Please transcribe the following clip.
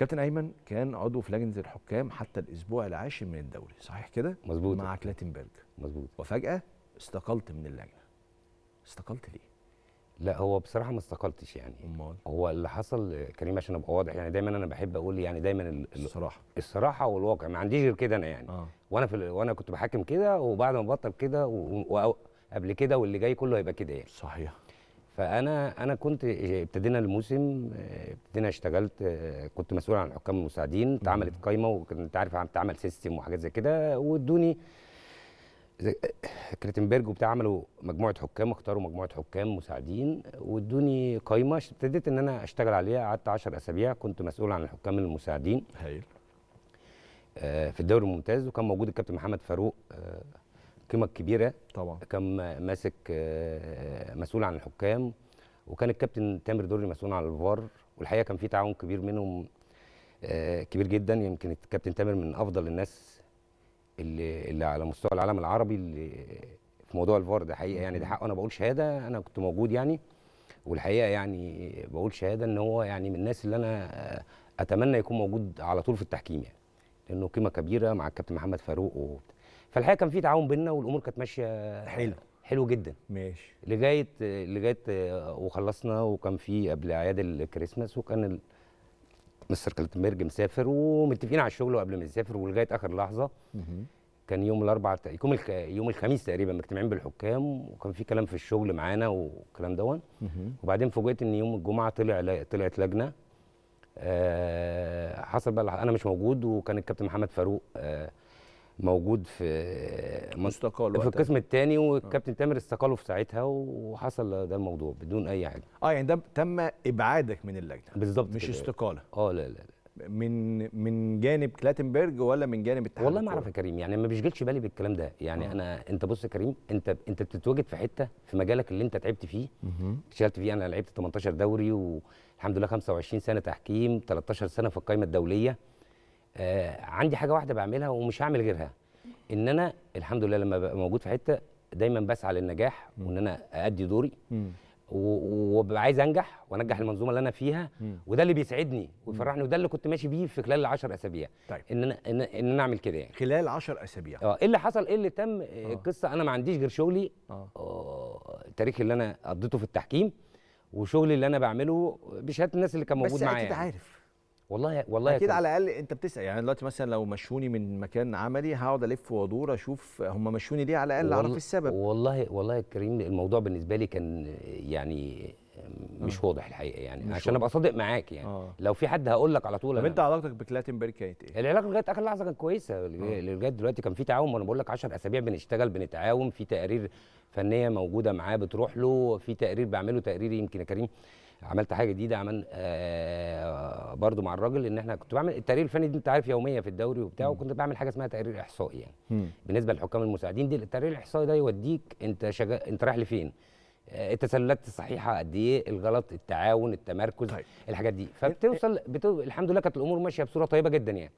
كابتن ايمن كان عضو في لجنه الحكام حتى الاسبوع العاشر من الدوري صحيح كده مظبوط مع كلاتنبرج مظبوط وفجاه استقلت من اللجنه استقلت ليه لا هو بصراحه ما استقلتش يعني امال هو اللي حصل كريم عشان ابقى واضح يعني دايما انا بحب اقول يعني دايما الصراحه الصراحه والواقع ما عنديش غير كده انا يعني آه. وانا في ال... وانا كنت بحكم كده وبعد ما بطل كده و... و... قبل كده واللي جاي كله هيبقى كده يعني صحيح فانا انا كنت آه، ابتدينا الموسم آه، ابتدينا اشتغلت آه، كنت مسؤول عن الحكام المساعدين اتعملت قايمه وكنت عارف اتعمل سيستم وحاجات زي كده وادوني كريتنبرج وبتاع عملوا مجموعه حكام اختاروا مجموعه حكام مساعدين وادوني قايمه ابتديت ان انا اشتغل عليها قعدت 10 اسابيع كنت مسؤول عن الحكام المساعدين هايل في الدوري الممتاز وكان موجود الكابتن محمد فاروق القيمه الكبيره طبعا كان ماسك آه، آه، مسؤول عن الحكام وكان الكابتن تامر دوري مسؤول عن الفار والحقيقه كان في تعاون كبير منهم آه، كبير جدا يمكن الكابتن تامر من افضل الناس اللي, اللي على مستوى العالم العربي اللي في موضوع الفار ده حقيقه يعني ده حق انا بقول شهاده انا كنت موجود يعني والحقيقه يعني بقول شهاده ان هو يعني من الناس اللي انا اتمنى يكون موجود على طول في التحكيم يعني لانه قيمه كبيره مع الكابتن محمد فاروق وبتاع فالحقيقه كان في تعاون بينا والامور كانت ماشيه حلو حلو جدا ماشي لغايه لغايه آه، وخلصنا وكان في قبل اعياد الكريسماس وكان مستر كلتنبرج مسافر ومتفقين على الشغل قبل ما يسافر ولغايه اخر لحظه كان يوم الاربعاء يوم الخ... يوم الخميس تقريبا مجتمعين بالحكام وكان في كلام في الشغل معانا والكلام دون وبعدين فوجئت ان يوم الجمعه طلع ل... طلعت لجنه آه حصل بقى انا مش موجود وكان الكابتن محمد فاروق آه موجود في مستقال في القسم الثاني آه. والكابتن تامر استقاله في ساعتها وحصل ده الموضوع بدون اي حاجه اه يعني ده تم ابعادك من اللجنه بالظبط مش كده. استقاله اه لا لا, لا. من من جانب كلاتنبرج ولا من جانب التحكم والله ما اعرف يا كريم يعني ما بيشغلش بالي بالكلام ده يعني أوه. انا انت بص يا كريم انت انت بتتواجد في حته في مجالك اللي انت تعبت فيه اشتغلت فيه انا لعبت 18 دوري والحمد لله 25 سنه تحكيم 13 سنه في القائمه الدوليه آه عندي حاجه واحده بعملها ومش هعمل غيرها ان انا الحمد لله لما ببقى موجود في حته دايما بسعى للنجاح وان انا ادي دوري وببقى عايز انجح وانجح المنظومه اللي انا فيها وده اللي بيسعدني ويفرحني وده اللي كنت ماشي بيه في خلال ال 10 اسابيع طيب. ان انا ان, انا اعمل كده يعني خلال 10 اسابيع اه ايه اللي حصل ايه اللي تم آه. القصه آه. انا ما عنديش غير شغلي آه. التاريخ آه، اللي انا قضيته في التحكيم وشغلي اللي انا بعمله بشهاده الناس اللي كان موجود معايا بس انت يعني. عارف والله والله اكيد على الاقل انت بتسال يعني دلوقتي مثلا لو مشوني من مكان عملي هقعد الف وادور اشوف هم مشوني ليه على الاقل اعرف السبب والله والله يا كريم الموضوع بالنسبه لي كان يعني آه. مش آه. واضح الحقيقه يعني عشان ابقى صادق معاك يعني آه. لو في حد هقول لك على طول طب انت علاقتك بكلاتنبرج كانت ايه؟ العلاقه لغايه اخر لحظه كانت كويسه آه. لغايه دلوقتي كان في تعاون وانا بقول لك 10 اسابيع بنشتغل بنتعاون في تقارير فنيه موجوده معاه بتروح له في تقرير بعمله تقرير يمكن يا كريم عملت حاجه جديده عمل آه، برضو مع الراجل ان احنا كنت بعمل التقرير الفني دي انت عارف يوميه في الدوري وبتاع وكنت بعمل حاجه اسمها تقرير احصائي يعني بالنسبه للحكام المساعدين دي التقرير الاحصائي ده يوديك انت شجا... انت رايح لفين التسللات آه، الصحيحه قد ايه الغلط التعاون التمركز طيب. الحاجات دي إيه، إيه؟ فبتوصل بتو... الحمد لله كانت الامور ماشيه بصوره طيبه جدا يعني